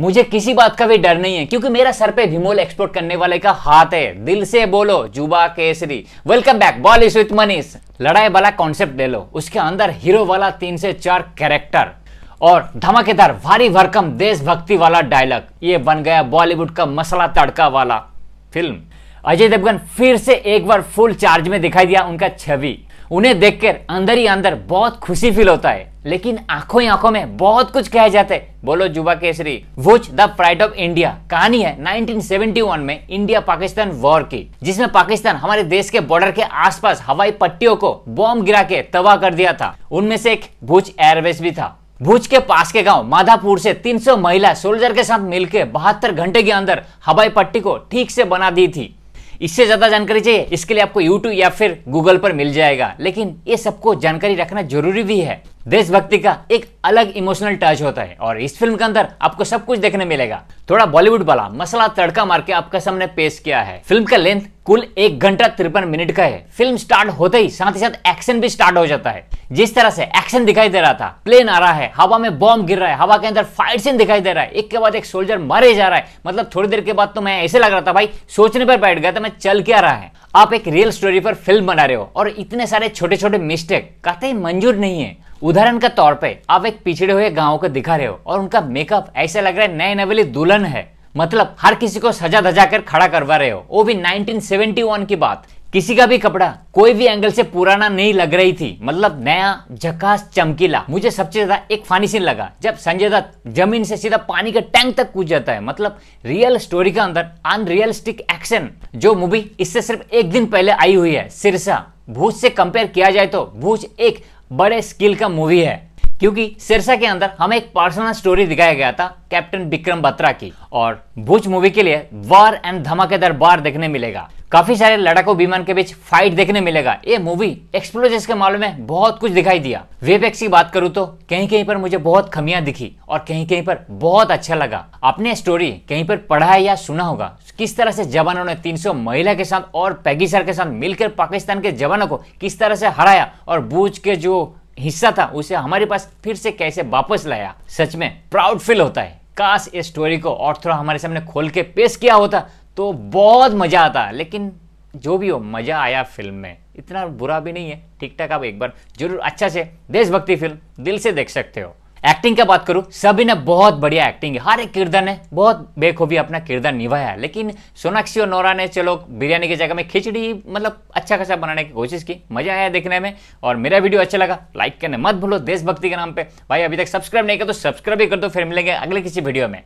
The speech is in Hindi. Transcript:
मुझे किसी बात का भी डर नहीं है क्योंकि मेरा सर पे भीमोल एक्सपोर्ट करने वाले का हाथ है दिल से बोलो जुबा केसरी welcome back ball is with Manish लड़ाई वाला कॉन्सेप्ट ले लो उसके अंदर हीरो वाला तीन से चार कैरेक्टर और धमाकेदार भारी भरकम देशभक्ति वाला डायलॉग ये बन गया बॉलीवुड का मसला तड़का वाला फिल्म अजय देवगन फिर से एक बार फुल चार्ज में दिखाई दिया उनका छवि उन्हें देखकर अंदर ही अंदर बहुत खुशी फील होता है लेकिन आंखों ही आंखों में बहुत कुछ कहे जाते बोलो जुबा केसरी which the pride of India कहानी है 1971 में इंडिया पाकिस्तान वॉर की जिसमें पाकिस्तान हमारे देश के बॉर्डर के आसपास हवाई पट्टियों को बॉम्ब गिरा के तबाह कर दिया था उनमें से एक भुज एयरबेस भी था भुज के पास के गांव माधापुर से 300 महिला सोल्जर के साथ मिलकर बहत्तर घंटे के अंदर हवाई पट्टी को ठीक से बना दी थी इससे ज्यादा जानकारी चाहिए इसके लिए आपको यूट्यूब या फिर गूगल पर मिल जाएगा लेकिन ये सबको जानकारी रखना जरूरी भी है देशभक्ति का एक अलग इमोशनल टच होता है और इस फिल्म के अंदर आपको सब कुछ देखने मिलेगा थोड़ा बॉलीवुड वाला मसाला तड़का मार के आपके सामने पेश किया है फिल्म का लेंथ कुल एक घंटा तिरपन मिनट का है फिल्म स्टार्ट होते ही साथ ही साथ एक्शन भी स्टार्ट हो जाता है जिस तरह से एक्शन दिखाई दे रहा था प्लेन आ रहा है हवा में बॉम्ब गिर रहा है हवा के अंदर फाइट सीन दिखाई दे रहा है एक के बाद एक सोल्जर मारे जा रहा है मतलब थोड़ी देर के बाद तो मैं ऐसे लग रहा था भाई सोचने पर बैठ गया था मैं चल क्या रहा है आप एक रियल स्टोरी पर फिल्म बना रहे हो और इतने सारे छोटे छोटे मिस्टेक कतई मंजूर नहीं है उदाहरण के तौर पे आप एक पिछड़े हुए गांव को दिखा रहे हो और उनका मेकअप ऐसा लग रहा है नए नवेली दुल्हन है मतलब हर किसी को सजा धजा कर खड़ा करवा रहे हो वो भी 1971 की बात किसी का भी कपड़ा कोई भी एंगल से पुराना नहीं लग रही थी मतलब नया झकास चमकीला मुझे सबसे ज्यादा एक फानी सीन लगा जब संजय दत्त जमीन से सीधा पानी के टैंक तक कूद जाता है मतलब रियल स्टोरी के अंदर अनरियलिस्टिक एक्शन जो मूवी इससे सिर्फ एक दिन पहले आई हुई है सिरसा भूज से कंपेयर किया जाए तो भूज एक बड़े स्किल का मूवी है क्योंकि सिरसा के अंदर हमें एक पर्सनल स्टोरी दिखाया गया था कैप्टन विक्रम बत्रा की और भुज मूवी के लिए वार एंड धमाकेदार बार देखने मिलेगा काफी सारे लड़ाकू विमान के बीच फाइट देखने मिलेगा ये मूवी एक्सप्लोज के मामले में बहुत कुछ दिखाई दिया वेबएक्स की बात करूँ तो कहीं कहीं पर मुझे बहुत खमियां दिखी और कहीं कहीं पर बहुत अच्छा लगा आपने स्टोरी कहीं पर पढ़ा है या सुना होगा किस तरह से जवानों ने 300 महिला के साथ और पैगी सर के साथ मिलकर पाकिस्तान के जवानों को किस तरह से हराया और बूझ के जो हिस्सा था उसे हमारे पास फिर से कैसे वापस लाया सच में प्राउड फील होता है काश इस स्टोरी को और थोड़ा हमारे सामने खोल के पेश किया होता तो बहुत मज़ा आता लेकिन जो भी हो मज़ा आया फिल्म में इतना बुरा भी नहीं है ठीक ठाक आप एक बार जरूर अच्छा से देशभक्ति फिल्म दिल से देख सकते हो एक्टिंग का बात करूं सभी ने बहुत बढ़िया एक्टिंग है हर एक किरदार ने बहुत बेखूबी अपना किरदार निभाया है लेकिन सोनाक्षी और नोरा ने चलो बिरयानी की जगह में खिचड़ी मतलब अच्छा खासा बनाने की कोशिश की मजा आया देखने में और मेरा वीडियो अच्छा लगा लाइक करने मत भूलो देशभक्ति के नाम पर भाई अभी तक सब्सक्राइब नहीं किया तो सब्सक्राइब ही कर दो फिर मिलेंगे अगले किसी वीडियो में